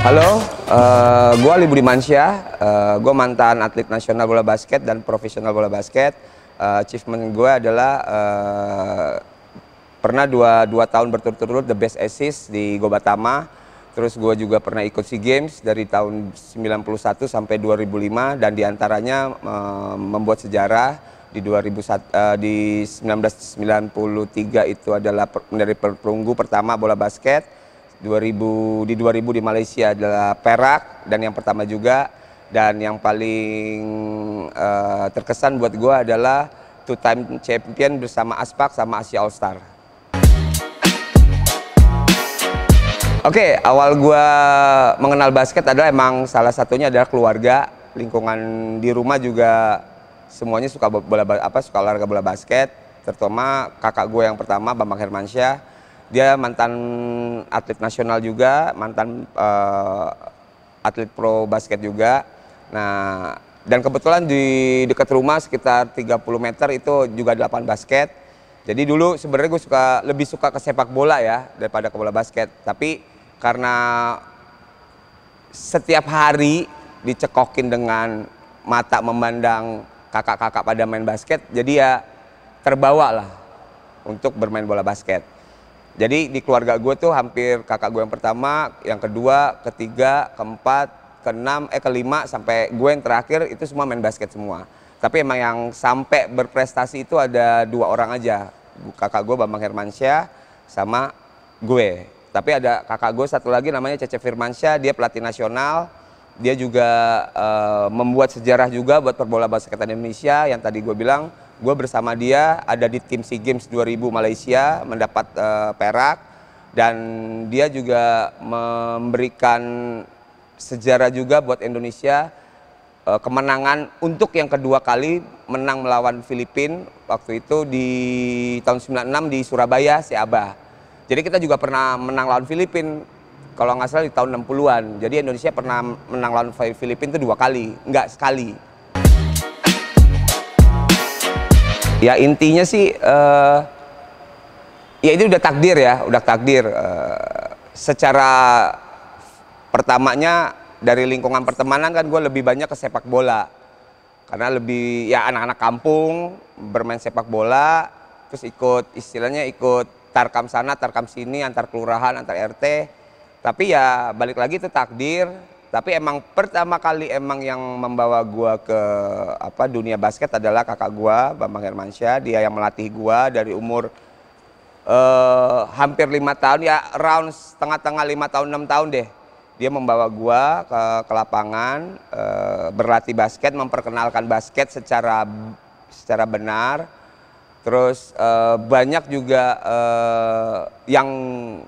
Halo, uh, eh, gue Ali Budimansyah, uh, eh, gue mantan atlet nasional bola basket dan profesional bola basket. Uh, achievement gue adalah uh, pernah dua, dua tahun berturut-turut the best assist di Gobatama. Terus gue juga pernah ikut SEA Games dari tahun 91 sampai 2005 dan diantaranya uh, membuat sejarah di 2001, uh, di 1993 itu adalah per, dari perunggu pertama bola basket 2000 di 2000 di Malaysia adalah perak dan yang pertama juga dan yang paling uh, terkesan buat gue adalah two time champion bersama Aspak sama Asia All Star. Oke, okay, awal gue mengenal basket adalah emang salah satunya adalah keluarga, lingkungan di rumah juga semuanya suka bola apa suka olahraga bola basket, terutama kakak gue yang pertama Bambang Hermansyah dia mantan atlet nasional juga, mantan uh, atlet pro basket juga. Nah, dan kebetulan di dekat rumah sekitar 30 meter itu juga delapan lapangan basket. Jadi dulu sebenarnya gue suka lebih suka ke sepak bola ya daripada ke bola basket. Tapi karena setiap hari dicekokin dengan mata memandang kakak-kakak pada main basket, jadi ya terbawa lah untuk bermain bola basket. Jadi di keluarga gue tuh hampir kakak gue yang pertama, yang kedua, ketiga, keempat, keenam, eh kelima sampai gue yang terakhir itu semua main basket semua. Tapi emang yang sampai berprestasi itu ada dua orang aja. Kakak gue Bambang Hermansyah sama gue. Tapi ada kakak gue satu lagi namanya Cece Firmansyah, dia pelatih nasional. Dia juga uh, membuat sejarah juga buat perbola basket Indonesia yang tadi gue bilang Gue bersama dia ada di tim SEA Games 2000 Malaysia mendapat uh, perak dan dia juga memberikan sejarah juga buat Indonesia uh, kemenangan untuk yang kedua kali menang melawan Filipina waktu itu di tahun 96 di Surabaya si Abah Jadi kita juga pernah menang lawan Filipina kalau nggak salah di tahun 60-an. Jadi Indonesia pernah menang lawan Filipina itu dua kali, nggak sekali ya intinya sih uh, ya itu udah takdir ya udah takdir uh, secara pertamanya dari lingkungan pertemanan kan gue lebih banyak ke sepak bola karena lebih ya anak-anak kampung bermain sepak bola terus ikut istilahnya ikut tarkam sana tarkam sini antar kelurahan antar rt tapi ya balik lagi itu takdir tapi emang pertama kali emang yang membawa gua ke apa dunia basket adalah kakak gua Bambang Hermansyah dia yang melatih gua dari umur uh, hampir lima tahun ya round setengah-tengah lima tahun enam tahun deh dia membawa gua ke, ke lapangan uh, berlatih basket memperkenalkan basket secara secara benar Terus uh, banyak juga uh, yang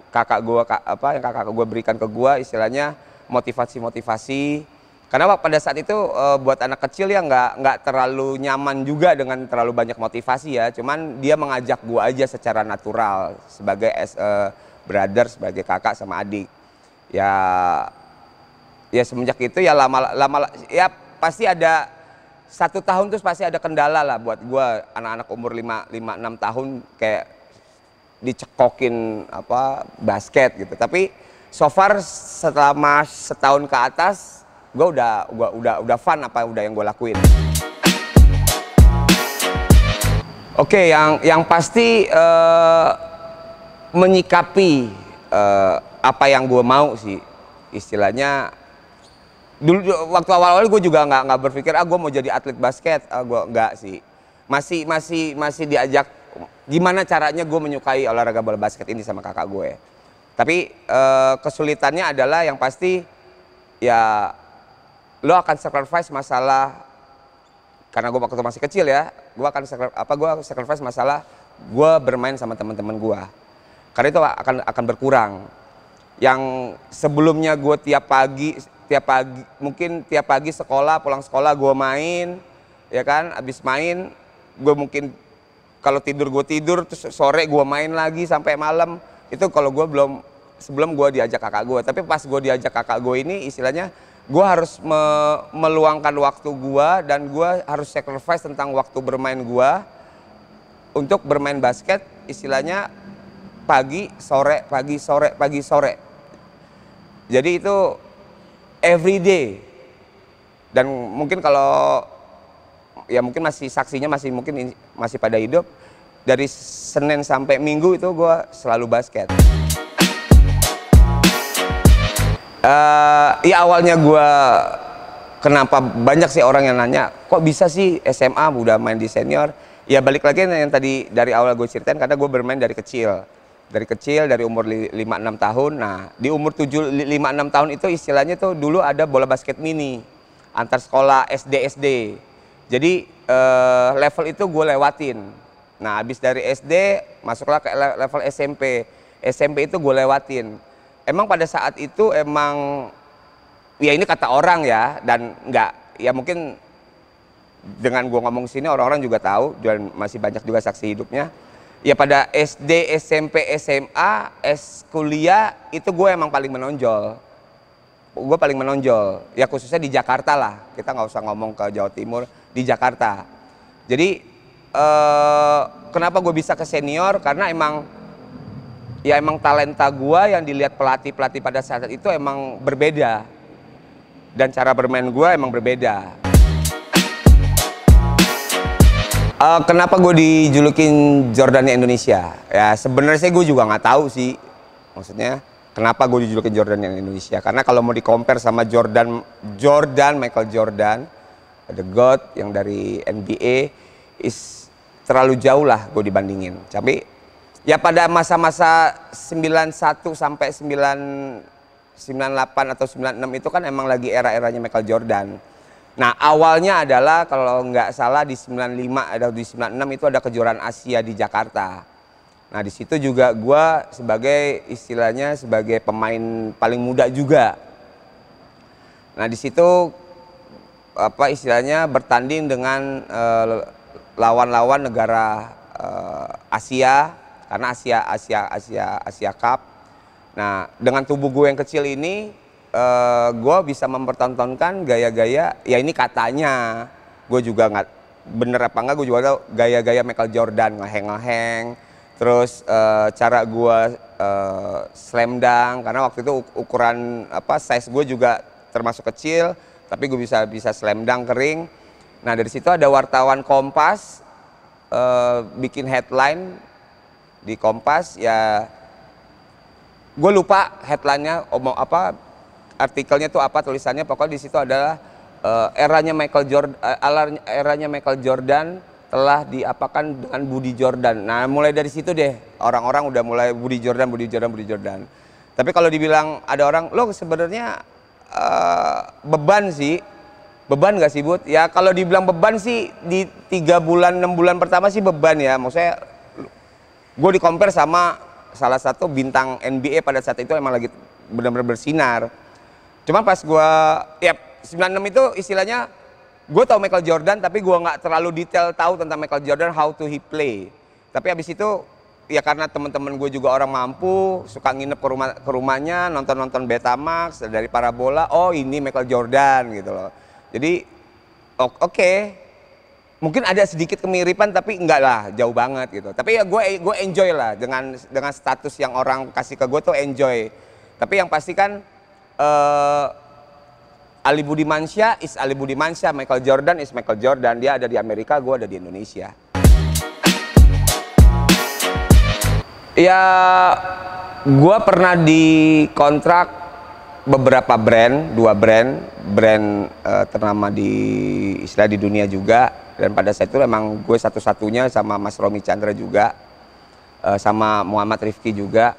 kakak gua apa yang kakak gua berikan ke gua istilahnya motivasi-motivasi karena pada saat itu e, buat anak kecil ya nggak nggak terlalu nyaman juga dengan terlalu banyak motivasi ya cuman dia mengajak gua aja secara natural sebagai as a eh, brother sebagai kakak sama adik ya ya semenjak itu ya lama lama ya pasti ada satu tahun terus pasti ada kendala lah buat gua anak-anak umur 5 5 6 tahun kayak dicekokin apa basket gitu tapi so far selama setahun ke atas gue udah gua udah udah fun apa udah yang gue lakuin oke okay, yang yang pasti uh, menyikapi uh, apa yang gue mau sih istilahnya dulu waktu awal-awal gue juga nggak nggak berpikir ah gue mau jadi atlet basket ah, gue nggak sih masih masih masih diajak gimana caranya gue menyukai olahraga bola basket ini sama kakak gue ya? Tapi uh, kesulitannya adalah yang pasti ya lo akan sacrifice masalah karena gue waktu masih kecil ya, gue akan apa gue sacrifice masalah gue bermain sama teman-teman gue. Karena itu akan akan berkurang. Yang sebelumnya gue tiap pagi tiap pagi mungkin tiap pagi sekolah pulang sekolah gue main ya kan abis main gue mungkin kalau tidur gue tidur terus sore gue main lagi sampai malam itu kalau gue belum sebelum gue diajak kakak gue. Tapi pas gue diajak kakak gue ini istilahnya gue harus me meluangkan waktu gue dan gue harus sacrifice tentang waktu bermain gue untuk bermain basket istilahnya pagi sore pagi sore pagi sore jadi itu everyday dan mungkin kalau ya mungkin masih saksinya masih mungkin masih pada hidup dari Senin sampai Minggu itu gue selalu basket uh, ya awalnya gue kenapa banyak sih orang yang nanya kok bisa sih SMA udah main di senior ya balik lagi yang tadi dari awal gue ceritain karena gue bermain dari kecil dari kecil dari umur 5-6 tahun nah di umur 5-6 tahun itu istilahnya tuh dulu ada bola basket mini antar sekolah SD SD jadi uh, level itu gue lewatin nah habis dari SD masuklah ke level SMP SMP itu gue lewatin emang pada saat itu emang ya ini kata orang ya dan nggak ya mungkin dengan gue ngomong sini orang-orang juga tahu dan masih banyak juga saksi hidupnya ya pada SD SMP SMA S kuliah itu gue emang paling menonjol gue paling menonjol ya khususnya di Jakarta lah kita nggak usah ngomong ke Jawa Timur di Jakarta jadi eh, kenapa gue bisa ke senior karena emang ya emang talenta gue yang dilihat pelatih-pelatih pada saat itu emang berbeda. Dan cara bermain gue emang berbeda. Uh, kenapa gue dijulukin Jordania Indonesia? Ya sebenarnya gue juga nggak tahu sih. Maksudnya kenapa gue dijulukin Jordania Indonesia? Karena kalau mau di sama Jordan, Jordan Michael Jordan, The God yang dari NBA, is terlalu jauh lah gue dibandingin. Tapi Ya pada masa-masa 91 sampai 9 98 atau 96 itu kan emang lagi era-eranya Michael Jordan. Nah awalnya adalah kalau nggak salah di 95 atau di 96 itu ada kejuaraan Asia di Jakarta. Nah di situ juga gue sebagai istilahnya sebagai pemain paling muda juga. Nah di situ apa istilahnya bertanding dengan eh, lawan-lawan eh, negara eh, Asia karena Asia Asia Asia Asia Cup. Nah dengan tubuh gue yang kecil ini, uh, gue bisa mempertontonkan gaya-gaya. Ya ini katanya, gue juga nggak bener apa nggak, gue juga tahu gaya-gaya Michael Jordan ngeheng-ngeheng. Terus uh, cara gue uh, slam dunk karena waktu itu ukuran apa size gue juga termasuk kecil, tapi gue bisa bisa slam dunk kering. Nah dari situ ada wartawan Kompas uh, bikin headline di Kompas ya gue lupa headline-nya omong apa artikelnya tuh apa tulisannya pokoknya di situ adalah uh, eranya Michael Jordan uh, eh, eranya Michael Jordan telah diapakan dengan Budi Jordan. Nah, mulai dari situ deh orang-orang udah mulai Budi Jordan, Budi Jordan, Budi Jordan. Tapi kalau dibilang ada orang, lo sebenarnya uh, beban sih, beban gak sih Bud? Ya kalau dibilang beban sih di tiga bulan enam bulan pertama sih beban ya. Maksudnya gue di compare sama salah satu bintang NBA pada saat itu emang lagi benar-benar bersinar. Cuman pas gue, ya 96 itu istilahnya gue tahu Michael Jordan tapi gue nggak terlalu detail tahu tentang Michael Jordan how to he play. Tapi abis itu ya karena teman-teman gue juga orang mampu suka nginep ke rumah ke rumahnya nonton nonton Betamax dari parabola oh ini Michael Jordan gitu loh jadi oke okay, mungkin ada sedikit kemiripan tapi enggak lah jauh banget gitu tapi ya gue gue enjoy lah dengan dengan status yang orang kasih ke gue tuh enjoy tapi yang pasti kan uh, Ali Budimansyah is Ali Budimansyah Michael Jordan is Michael Jordan dia ada di Amerika gue ada di Indonesia ya gue pernah dikontrak beberapa brand, dua brand, brand uh, ternama di istilah di dunia juga. Dan pada saat itu emang gue satu-satunya sama Mas Romi Chandra juga, uh, sama Muhammad Rifki juga.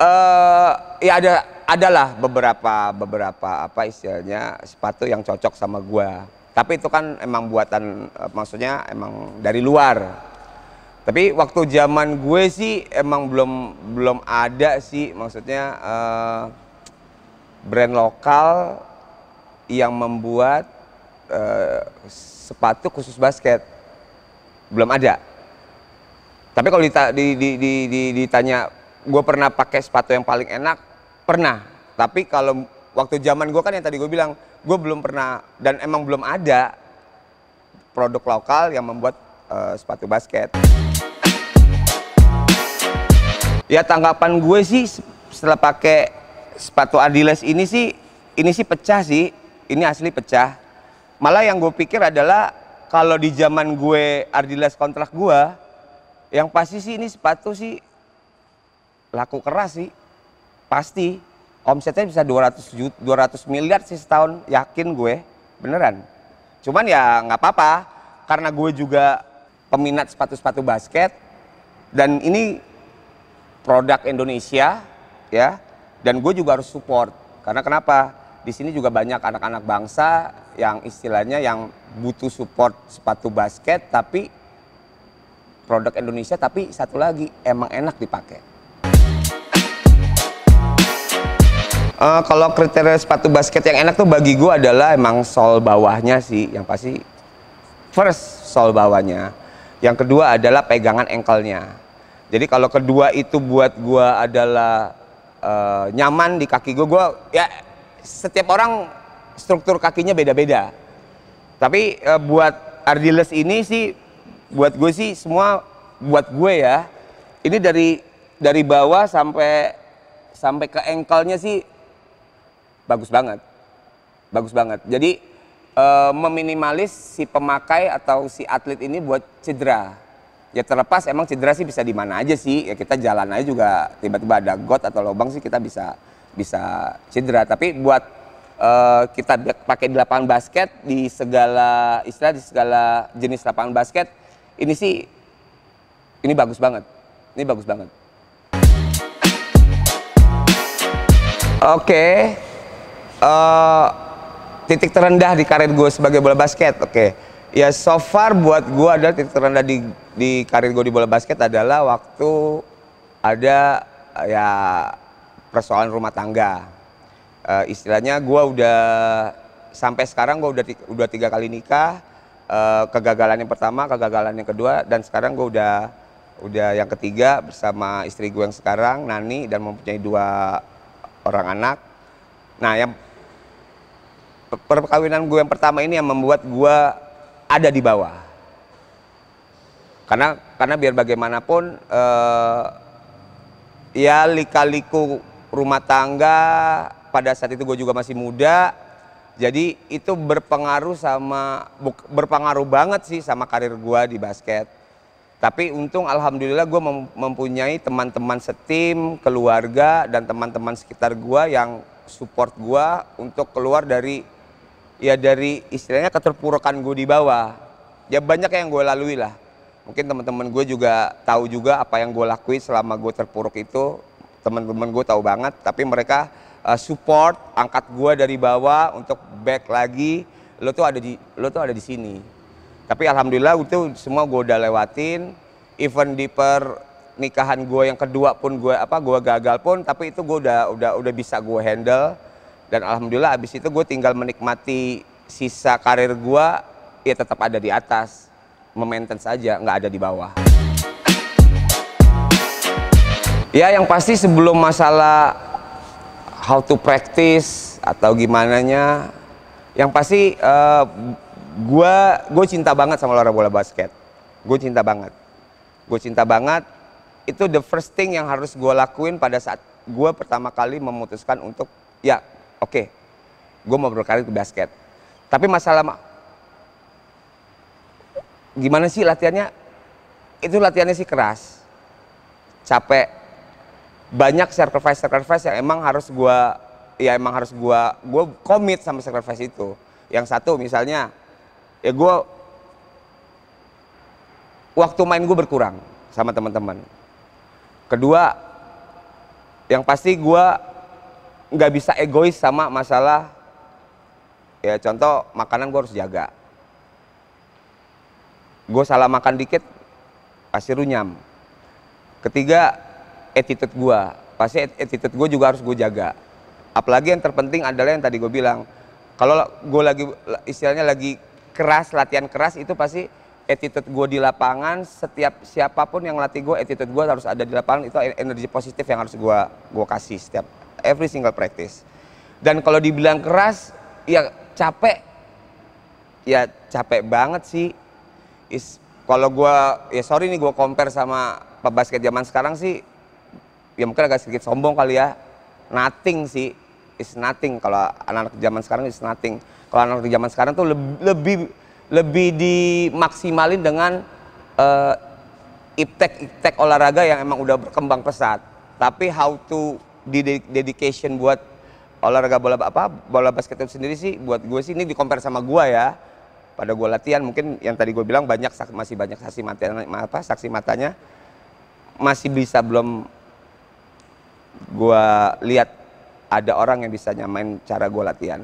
Uh, ya ada adalah beberapa beberapa apa istilahnya sepatu yang cocok sama gue. Tapi itu kan emang buatan, uh, maksudnya emang dari luar. Tapi waktu zaman gue sih emang belum belum ada sih, maksudnya. Uh, brand lokal yang membuat uh, sepatu khusus basket belum ada. Tapi kalau dita, di, di, di, di, ditanya gue pernah pakai sepatu yang paling enak pernah. Tapi kalau waktu zaman gue kan yang tadi gue bilang gue belum pernah dan emang belum ada produk lokal yang membuat uh, sepatu basket. Ya tanggapan gue sih setelah pakai sepatu Adidas ini sih ini sih pecah sih ini asli pecah malah yang gue pikir adalah kalau di zaman gue Adidas kontrak gue yang pasti sih ini sepatu sih laku keras sih pasti omsetnya bisa 200 juta, 200 miliar sih setahun yakin gue beneran cuman ya nggak apa-apa karena gue juga peminat sepatu-sepatu basket dan ini produk Indonesia ya dan gue juga harus support karena kenapa di sini juga banyak anak-anak bangsa yang istilahnya yang butuh support sepatu basket tapi produk Indonesia tapi satu lagi emang enak dipakai. Uh, kalau kriteria sepatu basket yang enak tuh bagi gue adalah emang sol bawahnya sih yang pasti first sol bawahnya. Yang kedua adalah pegangan engkelnya. Jadi kalau kedua itu buat gue adalah Eh, nyaman di kaki gue gue ya setiap orang struktur kakinya beda-beda tapi uh, buat Ardiles ini sih buat gue sih semua buat gue ya ini dari dari bawah sampai sampai ke engkelnya sih bagus banget bagus banget jadi uh, meminimalis si pemakai atau si atlet ini buat cedera ya terlepas emang cedera sih bisa di mana aja sih ya kita jalan aja juga tiba-tiba ada got atau lubang sih kita bisa bisa cedera tapi buat uh, kita pakai di lapangan basket di segala istilah di segala jenis lapangan basket ini sih ini bagus banget ini bagus banget oke okay. uh, eh, titik terendah di karir gue sebagai bola basket oke okay ya so far buat gue ada titik terendah di, di karir gue di bola basket adalah waktu ada ya persoalan rumah tangga. Uh, istilahnya gue udah sampai sekarang gue udah udah tiga kali nikah. Uh, kegagalan yang pertama, kegagalan yang kedua, dan sekarang gue udah udah yang ketiga bersama istri gue yang sekarang Nani dan mempunyai dua orang anak. Nah yang perkawinan gue yang pertama ini yang membuat gue ada di bawah. Karena karena biar bagaimanapun uh, ya lika-liku rumah tangga pada saat itu gue juga masih muda. Jadi itu berpengaruh sama berpengaruh banget sih sama karir gue di basket. Tapi untung alhamdulillah gue mempunyai teman-teman setim, keluarga dan teman-teman sekitar gue yang support gue untuk keluar dari ya dari istilahnya keterpurukan gue di bawah ya banyak yang gue lalui lah mungkin teman-teman gue juga tahu juga apa yang gue lakuin selama gue terpuruk itu teman-teman gue tahu banget tapi mereka uh, support angkat gue dari bawah untuk back lagi lo tuh ada di lo tuh ada di sini tapi alhamdulillah itu semua gue udah lewatin event di nikahan gue yang kedua pun gue apa gue gagal pun tapi itu gue udah udah udah bisa gue handle dan alhamdulillah abis itu gue tinggal menikmati sisa karir gue ya tetap ada di atas memaintain saja nggak ada di bawah ya yang pasti sebelum masalah how to practice atau gimana nya yang pasti uh, eh, gue gue cinta banget sama olahraga bola basket gue cinta banget gue cinta banget itu the first thing yang harus gue lakuin pada saat gue pertama kali memutuskan untuk ya oke okay, gue mau berkarir ke basket tapi masalah gimana sih latihannya itu latihannya sih keras capek banyak sacrifice sacrifice yang emang harus gue ya emang harus gue gue komit sama sacrifice itu yang satu misalnya ya gue waktu main gue berkurang sama teman-teman kedua yang pasti gue nggak bisa egois sama masalah ya contoh makanan gue harus jaga gue salah makan dikit pasti runyam ketiga attitude gue pasti attitude gue juga harus gue jaga apalagi yang terpenting adalah yang tadi gue bilang kalau gue lagi istilahnya lagi keras latihan keras itu pasti attitude gue di lapangan setiap siapapun yang latih gue attitude gue harus ada di lapangan itu e-, energi positif yang harus gue gue kasih setiap every single practice. Dan kalau dibilang keras, ya capek, ya capek banget sih. Is kalau gue, ya sorry nih gue compare sama pebasket zaman sekarang sih, ya mungkin agak sedikit sombong kali ya. Nothing sih, is nothing. Kalau anak-anak zaman sekarang is nothing. Kalau anak-anak zaman sekarang tuh lebih lebih, lebih dimaksimalin dengan uh, eh, iptek-iptek olahraga yang emang udah berkembang pesat. Tapi how to di dedication buat olahraga bola apa bola basket itu sendiri sih buat gue sih ini di compare sama gue ya pada gue latihan mungkin yang tadi gue bilang banyak masih banyak saksi mata apa saksi matanya masih bisa belum gue lihat ada orang yang bisa nyamain cara gue latihan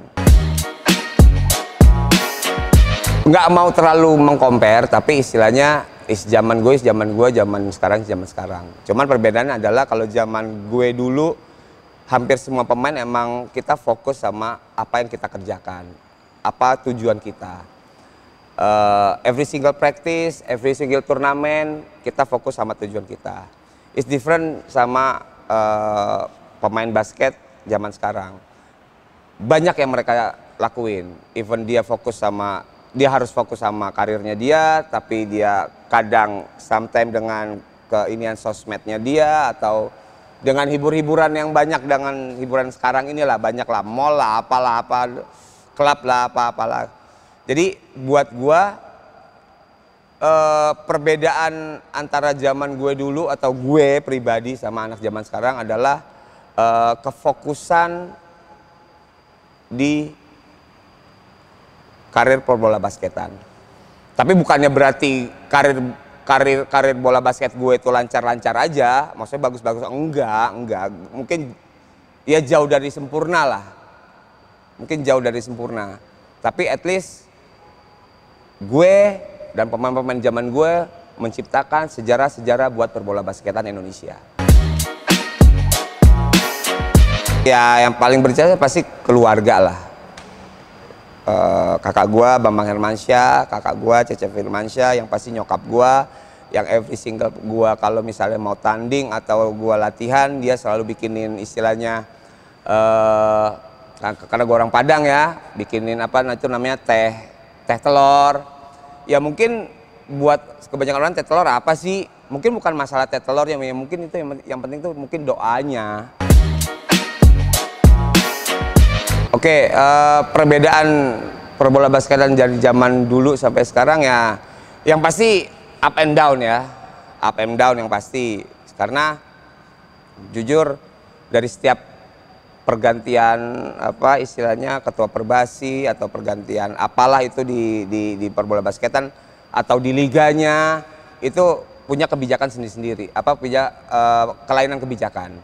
nggak mau terlalu mengkompar tapi istilahnya is zaman gue is zaman gue zaman sekarang zaman sekarang cuman perbedaannya adalah kalau zaman gue dulu hampir semua pemain emang kita fokus sama apa yang kita kerjakan, apa tujuan kita. Uh, every single practice, every single turnamen kita fokus sama tujuan kita. It's different sama uh, pemain basket zaman sekarang. Banyak yang mereka lakuin. Even dia fokus sama dia harus fokus sama karirnya dia, tapi dia kadang sometimes dengan keinian sosmednya dia atau dengan hibur-hiburan yang banyak dengan hiburan sekarang inilah banyak lah mall lah apalah apa klub lah apa apalah jadi buat gua eh, perbedaan antara zaman gue dulu atau gue pribadi sama anak zaman sekarang adalah eh, kefokusan di karir bola-bola basketan tapi bukannya berarti karir karir karir bola basket gue itu lancar-lancar aja maksudnya bagus-bagus enggak enggak mungkin ya jauh dari sempurna lah mungkin jauh dari sempurna tapi at least gue dan pemain-pemain zaman gue menciptakan sejarah-sejarah buat perbola basketan Indonesia ya yang paling berjasa pasti keluarga lah eh, kakak gue Bambang Hermansyah, kakak gue Cece Firmansyah, yang pasti nyokap gue, yang every single gua kalau misalnya mau tanding atau gua latihan dia selalu bikinin istilahnya eh uh, karena gua orang Padang ya, bikinin apa nah, itu namanya teh teh telur. Ya mungkin buat kebanyakan orang teh telur apa sih? Mungkin bukan masalah teh telur yang ya mungkin itu yang, yang penting tuh mungkin doanya. Oke, okay, uh, eh, perbedaan perbola basket dan dari zaman dulu sampai sekarang ya yang pasti up and down ya, up and down yang pasti. Karena jujur dari setiap pergantian apa istilahnya ketua perbasi atau pergantian apalah itu di di, di perbola basketan atau di liganya itu punya kebijakan sendiri-sendiri apa punya uh, kelainan kebijakan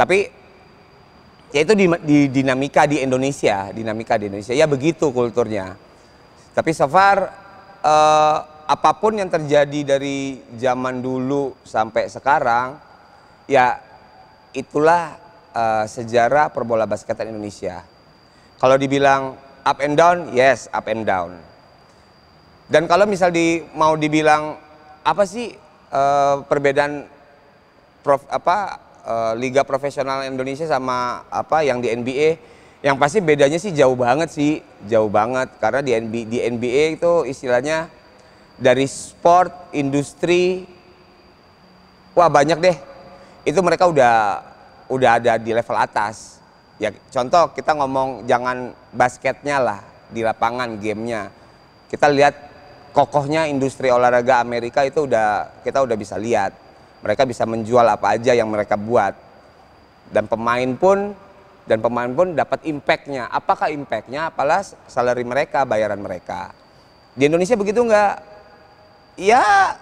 tapi ya itu di, di dinamika di Indonesia dinamika di Indonesia ya begitu kulturnya tapi so far uh, apapun yang terjadi dari zaman dulu sampai sekarang, ya itulah uh, sejarah perbola basketan Indonesia. Kalau dibilang up and down, yes up and down. Dan kalau misal di mau dibilang apa sih uh, perbedaan prof, apa uh, liga profesional Indonesia sama apa yang di NBA? Yang pasti bedanya sih jauh banget sih, jauh banget karena di NBA, di NBA itu istilahnya dari sport, industri, wah banyak deh. Itu mereka udah udah ada di level atas. Ya contoh kita ngomong jangan basketnya lah di lapangan gamenya. Kita lihat kokohnya industri olahraga Amerika itu udah kita udah bisa lihat. Mereka bisa menjual apa aja yang mereka buat. Dan pemain pun dan pemain pun dapat impactnya. Apakah impactnya? Apalah salary mereka, bayaran mereka. Di Indonesia begitu nggak? ya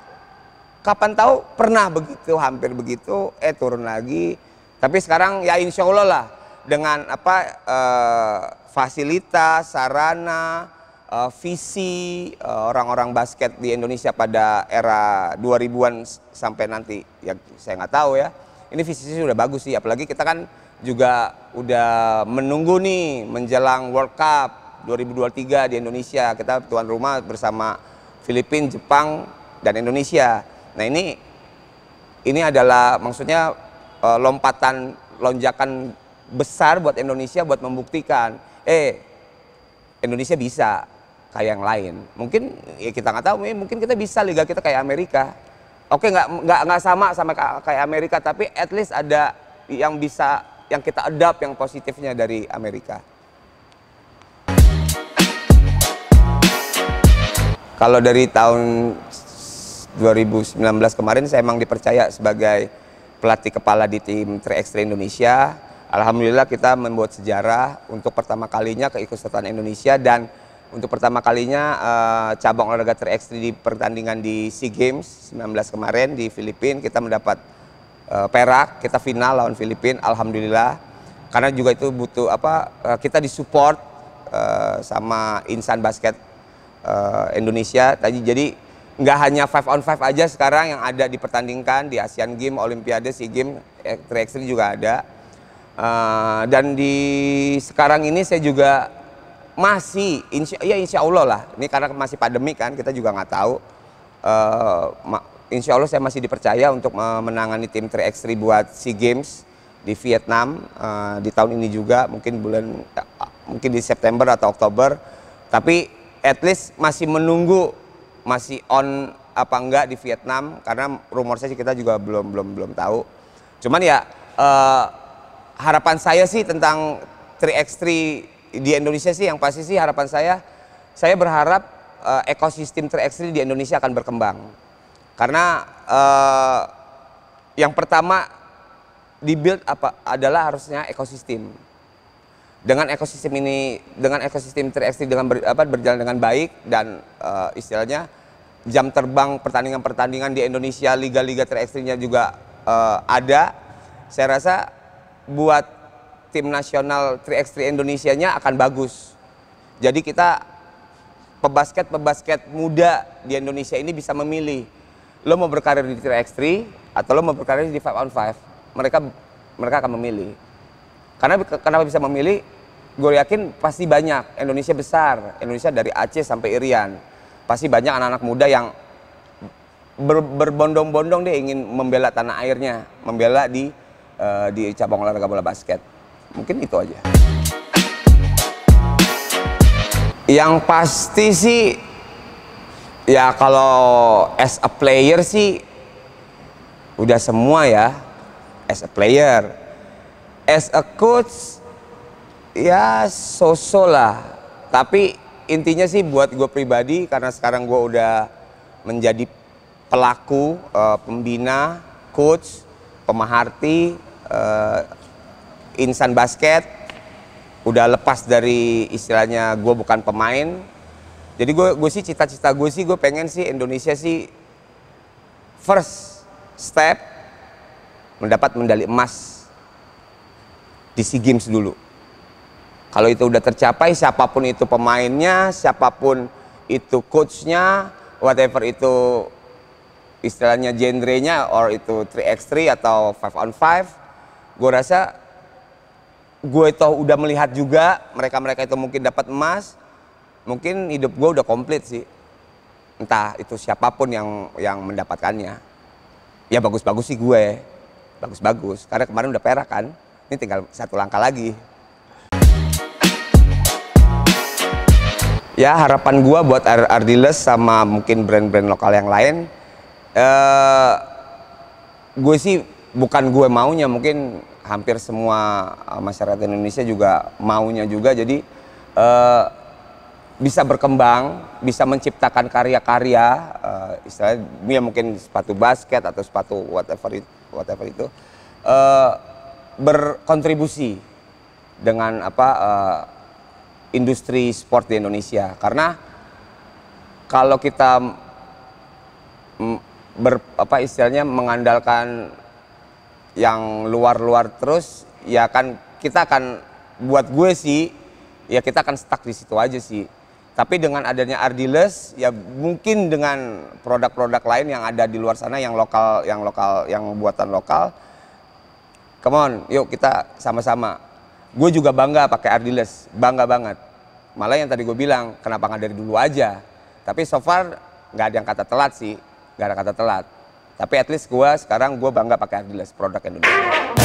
kapan tahu pernah begitu hampir begitu eh turun lagi tapi sekarang ya insya Allah lah dengan apa eh, fasilitas sarana eh, visi eh, orang-orang basket di Indonesia pada era 2000-an sampai nanti ya saya nggak tahu ya ini visi sudah bagus sih apalagi kita kan juga udah menunggu nih menjelang World Cup 2023 di Indonesia kita tuan rumah bersama Filipina, Jepang, dan Indonesia. Nah ini ini adalah maksudnya eh, lompatan lonjakan besar buat Indonesia buat membuktikan eh Indonesia bisa kayak yang lain. Mungkin ya kita nggak tahu, mungkin kita bisa liga kita kayak Amerika. Oke nggak nggak nggak sama sama kayak Amerika, tapi at least ada yang bisa yang kita adapt yang positifnya dari Amerika. Kalau dari tahun 2019 kemarin saya emang dipercaya sebagai pelatih kepala di tim Tri-Extra Indonesia. Alhamdulillah kita membuat sejarah untuk pertama kalinya keikutsertaan Indonesia dan untuk pertama kalinya uh, cabang olahraga Tri-Extra di pertandingan di SEA Games 19 kemarin di Filipina kita mendapat uh, perak, kita final lawan Filipina alhamdulillah. Karena juga itu butuh apa eh, kita disupport uh, sama Insan Basket uh, Indonesia tadi jadi nggak hanya five on five aja sekarang yang ada dipertandingkan di Asian Games, Olimpiade, Sea Games, 3 eh, juga ada. Uh, dan di sekarang ini saya juga masih insya ya insya Allah lah ini karena masih pandemi kan kita juga nggak tahu uh, insya Allah saya masih dipercaya untuk menangani tim 3x3 buat SEA Games di Vietnam uh, di tahun ini juga mungkin bulan mungkin di September atau Oktober tapi at least masih menunggu masih on apa enggak di Vietnam karena rumor saya kita juga belum belum belum tahu. Cuman ya uh, harapan saya sih tentang 3x3 di Indonesia sih yang pasti sih harapan saya saya berharap uh, ekosistem 3x3 di Indonesia akan berkembang. Karena uh, yang pertama di apa adalah harusnya ekosistem dengan ekosistem ini dengan ekosistem 3 dengan ber, apa, berjalan dengan baik dan uh, istilahnya jam terbang pertandingan-pertandingan di Indonesia liga-liga 3 juga uh, ada saya rasa buat tim nasional 3x3 Indonesia nya akan bagus jadi kita pebasket-pebasket muda di Indonesia ini bisa memilih lo mau berkarir di 3x3 atau lo mau berkarir di 5 on 5 mereka mereka akan memilih karena kenapa bisa memilih? Gue yakin pasti banyak. Indonesia besar. Indonesia dari Aceh sampai Irian. Pasti banyak anak-anak muda yang ber, berbondong-bondong deh ingin membela tanah airnya, membela di uh, di cabang olahraga bola basket. Mungkin itu aja. Yang pasti sih ya kalau as a player sih udah semua ya as a player as a coach ya so-so lah tapi intinya sih buat gue pribadi karena sekarang gue udah menjadi pelaku uh, pembina coach pemaharti uh, eh, insan basket udah lepas dari istilahnya gue bukan pemain jadi gue gue sih cita-cita gue sih gue pengen sih Indonesia sih first step mendapat medali emas di SEA Games dulu. Kalau itu udah tercapai, siapapun itu pemainnya, siapapun itu coachnya, whatever itu istilahnya genre-nya, or itu 3x3 atau 5 on 5, gue rasa gue itu udah melihat juga mereka-mereka itu mungkin dapat emas, mungkin hidup gue udah komplit sih. Entah itu siapapun yang yang mendapatkannya. Ya bagus-bagus sih gue, bagus-bagus. Karena kemarin udah perak kan ini tinggal satu langkah lagi. Ya harapan gue buat Ardiles sama mungkin brand-brand lokal yang lain, eh, gue sih bukan gue maunya mungkin hampir semua eh, masyarakat Indonesia juga maunya juga jadi eh, bisa berkembang, bisa menciptakan karya-karya, uh, istilahnya ya mungkin sepatu basket atau sepatu whatever it, whatever itu. Uh, berkontribusi dengan apa uh, industri sport di Indonesia karena kalau kita ber, apa istilahnya mengandalkan yang luar-luar terus ya kan kita akan buat gue sih ya kita akan stuck di situ aja sih tapi dengan adanya Ardiles ya mungkin dengan produk-produk lain yang ada di luar sana yang lokal yang lokal yang buatan lokal Come on, yuk kita sama-sama. Gue juga bangga pakai Ardiles, bangga banget. Malah yang tadi gue bilang, kenapa nggak dari dulu aja? Tapi so far nggak ada yang kata telat sih, nggak ada kata telat. Tapi at least gue sekarang gue bangga pakai Ardiles produk Indonesia.